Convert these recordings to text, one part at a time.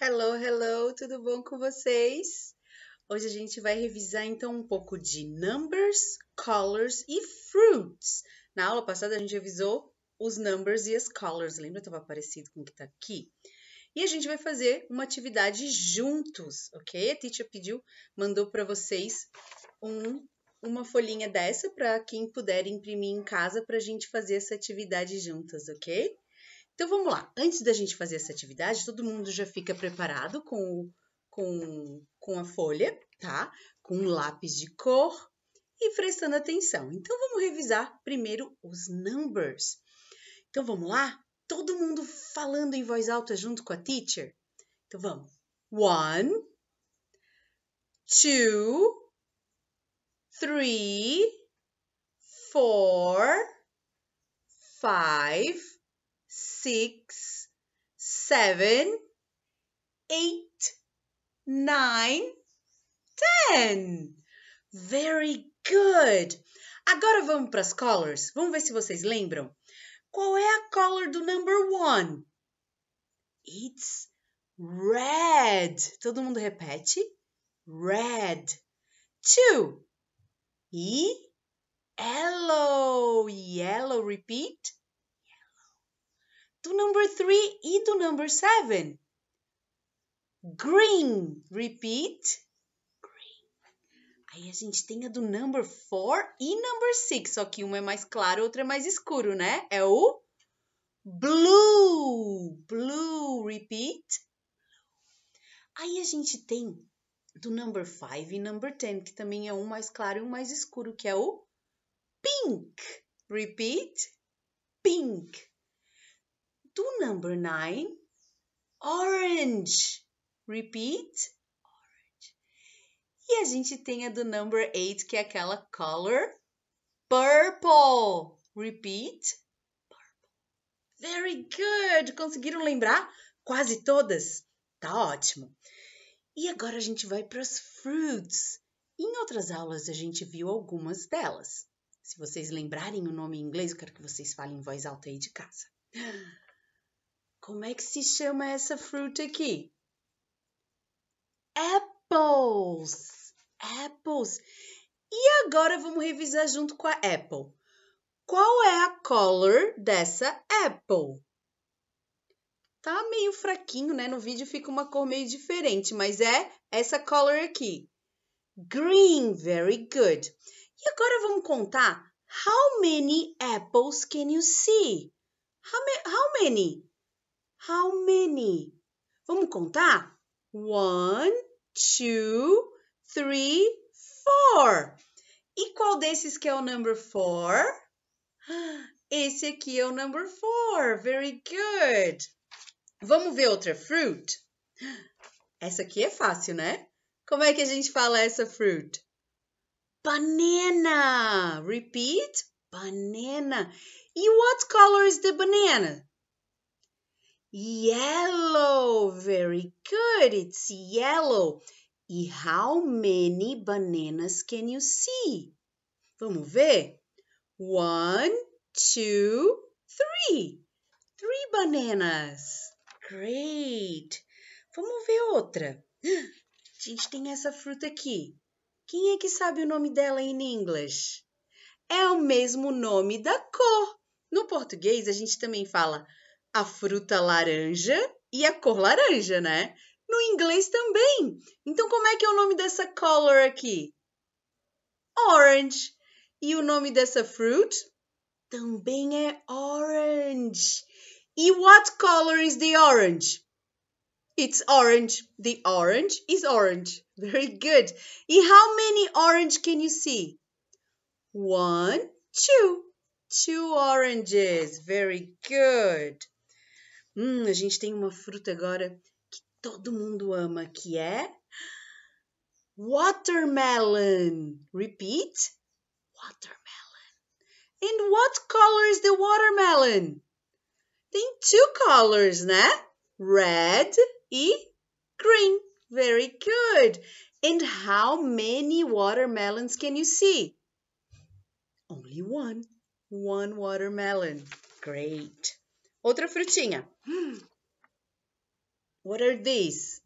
Hello, hello, tudo bom com vocês? Hoje a gente vai revisar então um pouco de numbers, colors e fruits. Na aula passada a gente revisou os numbers e as colors, lembra? Estava parecido com o que está aqui. E a gente vai fazer uma atividade juntos, ok? A teacher pediu, mandou para vocês um, uma folhinha dessa para quem puder imprimir em casa para a gente fazer essa atividade juntas, ok? Então vamos lá. Antes da gente fazer essa atividade, todo mundo já fica preparado com, com, com a folha, tá? Com um lápis de cor e prestando atenção. Então vamos revisar primeiro os numbers. Então vamos lá? Todo mundo falando em voz alta junto com a teacher? Então vamos. One, two, three, four, five six, seven, eight, nine, ten. Very good! Agora vamos para as colors. Vamos ver se vocês lembram. Qual é a color do number one? It's red. Todo mundo repete. Red. Two. E yellow. Yellow, repeat do number 3 e do number 7. Green. Repeat. Green. Aí a gente tem a do number 4 e number 6. Só que uma é mais clara, outra é mais escuro, né? É o blue. Blue. Repeat. Aí a gente tem do number 5 e number 10, que também é um mais claro e um mais escuro, que é o pink. Repeat. Pink to number nine. Orange. Repeat. Orange. E a gente tem a do number eight, que é aquela color purple. Repeat. Purple. Very good. Conseguiram lembrar? Quase todas. Tá ótimo. E agora a gente vai para as fruits. Em outras aulas a gente viu algumas delas. Se vocês lembrarem o nome em inglês, eu quero que vocês falem em voz alta aí de casa. Como é que se chama essa fruta aqui? Apples! Apples! E agora vamos revisar junto com a apple. Qual é a color dessa apple? Tá meio fraquinho, né? No vídeo fica uma cor meio diferente, mas é essa color aqui. Green, very good. E agora vamos contar how many apples can you see? How, ma how many? How many? Vamos contar? One, two, three, four. E qual desses que é o number four? Esse aqui é o number four. Very good. Vamos ver outra fruit? Essa aqui é fácil, né? Como é que a gente fala essa fruit? Banana. Repeat. Banana. E what color is the banana? Yellow. Very good. It's yellow. E how many bananas can you see? Vamos ver? One, two, three. Three bananas. Great. Vamos ver outra. A gente tem essa fruta aqui. Quem é que sabe o nome dela em inglês? É o mesmo nome da cor. No português, a gente também fala a fruta laranja e a cor laranja, né? No inglês também. Então, como é que é o nome dessa color aqui? Orange. E o nome dessa fruit também é orange. E what color is the orange? It's orange. The orange is orange. Very good. E how many orange can you see? One, two. Two oranges. Very good. Hum, a gente tem uma fruta agora que todo mundo ama, que é watermelon. Repeat. Watermelon. And what color is the watermelon? Tem two colors, né? Red e green. Very good. And how many watermelons can you see? Only one. One watermelon. Great. Outra frutinha. What are these?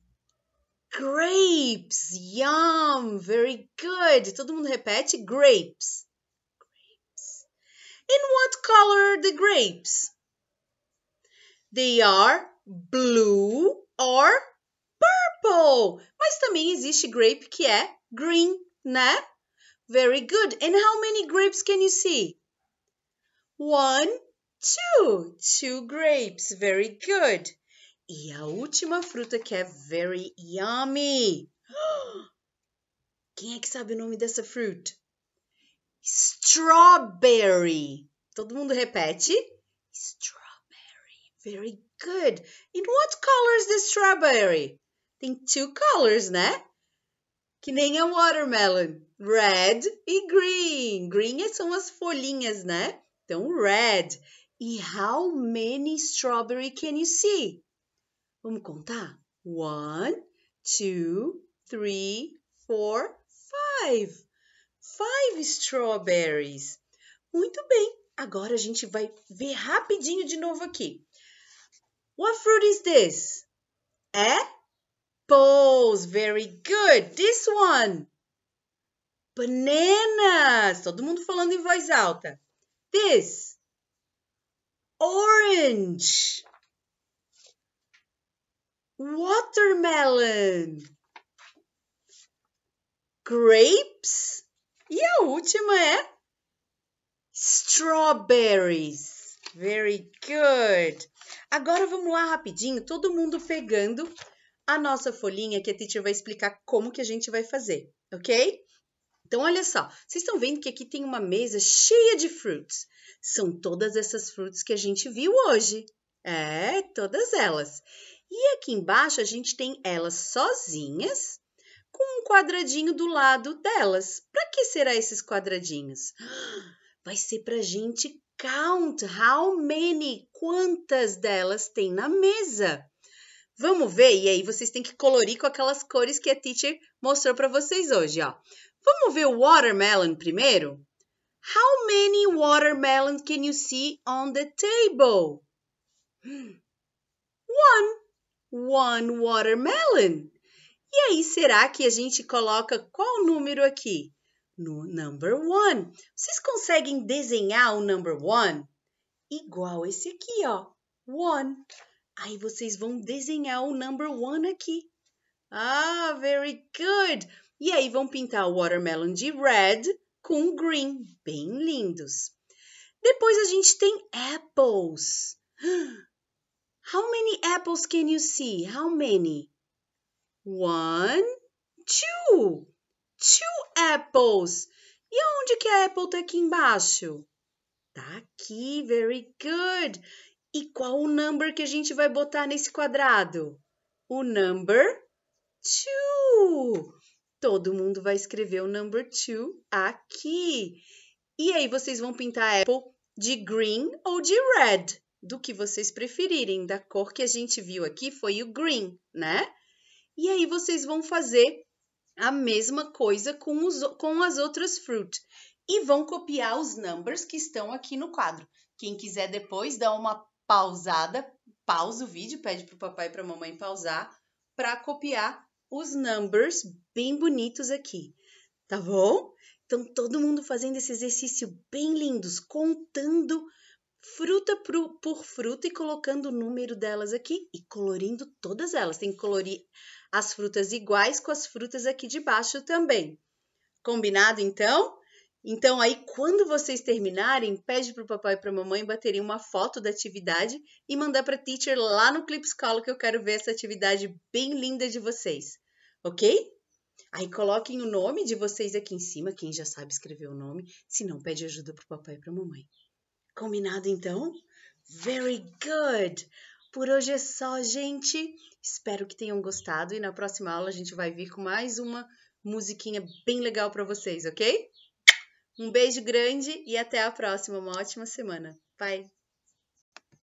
Grapes. Yum. Very good. Todo mundo repete grapes. Grapes. In what color are the grapes? They are blue or purple. Mas também existe grape que é green, né? Very good. And how many grapes can you see? One, Two, two grapes, very good. E a última fruta que é very yummy. Quem é que sabe o nome dessa fruit? Strawberry. Todo mundo repete? Strawberry. Very good. In what color is the strawberry? Tem two colors, né? Que nem a é watermelon. Red e green. Green são as folhinhas, né? Então, red. E how many strawberry can you see? Vamos contar? One, two, three, four, five. Five strawberries. Muito bem. Agora a gente vai ver rapidinho de novo aqui. What fruit is this? Apples. Very good. This one. Bananas. Todo mundo falando em voz alta. This orange, watermelon, grapes e a última é strawberries. Very good. Agora vamos lá rapidinho, todo mundo pegando a nossa folhinha que a teacher vai explicar como que a gente vai fazer, ok? Então, olha só, vocês estão vendo que aqui tem uma mesa cheia de frutas. São todas essas frutas que a gente viu hoje. É, todas elas. E aqui embaixo a gente tem elas sozinhas com um quadradinho do lado delas. Para que será esses quadradinhos? Vai ser para a gente count how many, quantas delas tem na mesa. Vamos ver? E aí vocês têm que colorir com aquelas cores que a teacher mostrou para vocês hoje, ó. Vamos ver o watermelon primeiro? How many watermelon can you see on the table? One. One watermelon. E aí, será que a gente coloca qual número aqui? No number one. Vocês conseguem desenhar o number one? Igual esse aqui, ó. One. Aí vocês vão desenhar o number one aqui. Ah, very good. E aí vão pintar o watermelon de red com green, bem lindos. Depois a gente tem apples. How many apples can you see? How many? One, two. Two apples. E onde que a apple tá aqui embaixo? Tá aqui, very good. E qual o number que a gente vai botar nesse quadrado? O number two todo mundo vai escrever o number two aqui. E aí vocês vão pintar a apple de green ou de red, do que vocês preferirem. Da cor que a gente viu aqui foi o green, né? E aí vocês vão fazer a mesma coisa com, os, com as outras fruit. E vão copiar os numbers que estão aqui no quadro. Quem quiser depois dá uma pausada, pausa o vídeo, pede para o papai e para a mamãe pausar para copiar os numbers bem bonitos aqui, tá bom? Então, todo mundo fazendo esse exercício bem lindos, contando fruta por, fruta e colocando o número delas aqui e colorindo todas elas. Tem que colorir as frutas iguais com as frutas aqui de baixo também. Combinado, então? Então, aí, quando vocês terminarem, pede para o papai e para a mamãe baterem uma foto da atividade e mandar para a teacher lá no Clip que eu quero ver essa atividade bem linda de vocês ok? Aí coloquem o nome de vocês aqui em cima, quem já sabe escrever o nome, se não pede ajuda pro papai e a mamãe. Combinado então? Very good! Por hoje é só, gente. Espero que tenham gostado e na próxima aula a gente vai vir com mais uma musiquinha bem legal para vocês, ok? Um beijo grande e até a próxima. Uma ótima semana. Bye!